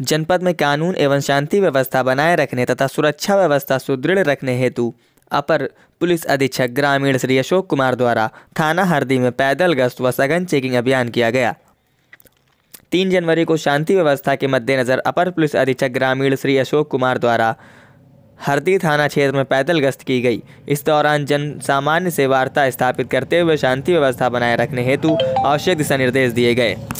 जनपद में कानून एवं शांति व्यवस्था बनाए रखने तथा सुरक्षा व्यवस्था सुदृढ़ रखने हेतु अपर पुलिस अधीक्षक ग्रामीण श्री अशोक कुमार द्वारा थाना हरदी में पैदल गश्त व सघन चेकिंग अभियान किया गया तीन जनवरी को शांति व्यवस्था के मद्देनज़र अपर पुलिस अधीक्षक ग्रामीण श्री अशोक कुमार द्वारा हरदी थाना क्षेत्र में पैदल गश्त की गई इस दौरान जन सामान्य से वार्ता स्थापित करते हुए शांति व्यवस्था बनाए रखने हेतु आवश्यक दिशा निर्देश दिए गए